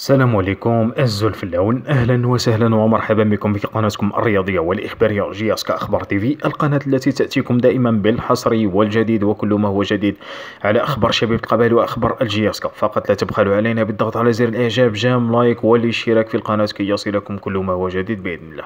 السلام عليكم في اللون اهلا وسهلا ومرحبا بكم في قناتكم الرياضيه والاخباريه جي اس كاخبار تي في القناه التي تاتيكم دائما بالحصري والجديد وكل ما هو جديد على اخبار شباب القبائل واخبار الجي اس فقط لا تبخلوا علينا بالضغط على زر الاعجاب جام لايك والاشتراك في القناه كي يصلكم كل ما هو جديد باذن الله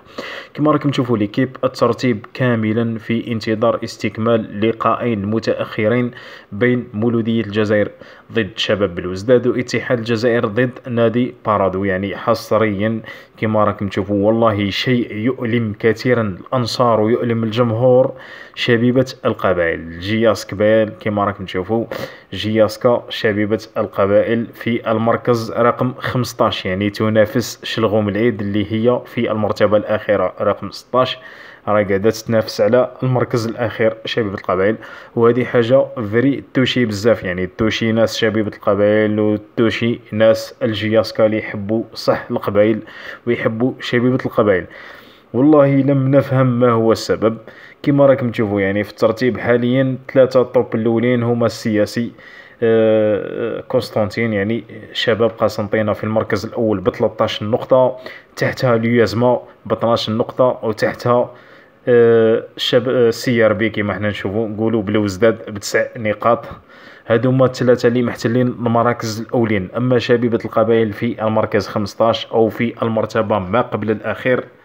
كما راكم تشوفوا ليكيب الترتيب كاملا في انتظار استكمال لقاءين متاخرين بين مولوديه الجزائر ضد شباب بلوزداد واتحاد الجزائر ضد نادي العربي بارادو يعني حصريا كما راكم تشوفوا والله شيء يؤلم كثيرا الانصار ويؤلم الجمهور شبيبه القبائل جياس كبال كما راكم تشوفوا جياسكا شبيبه القبائل في المركز رقم 15 يعني تنافس شلغوم العيد اللي هي في المرتبه الاخيره رقم 16 راه قاعده تتنافس على المركز الاخير شبيبه القبائل وهذه حاجه فري توشي بزاف يعني توشي ناس شبيبه القبائل وتوشي ناس الجياسكا اللي يحبوا صح القبائل ويحبوا شبيبه القبائل والله لم نفهم ما هو السبب كما راكم تشوفوا يعني في الترتيب حاليا ثلاثه الطوب الاولين هما السياسي آه، آه، كونستانتين يعني شباب قسنطينة في المركز الأول ب 13 نقطة تحتها ليوزما ب 12 نقطة وتحتها شاب آه، سي ار بي كما حنا نشوفوا نقولوا بلوزداد بتسع نقاط هادو هما الثلاثه اللي محتلين المراكز الاولين اما شبيبه القبائل في المركز 15 او في المرتبه ما قبل الاخير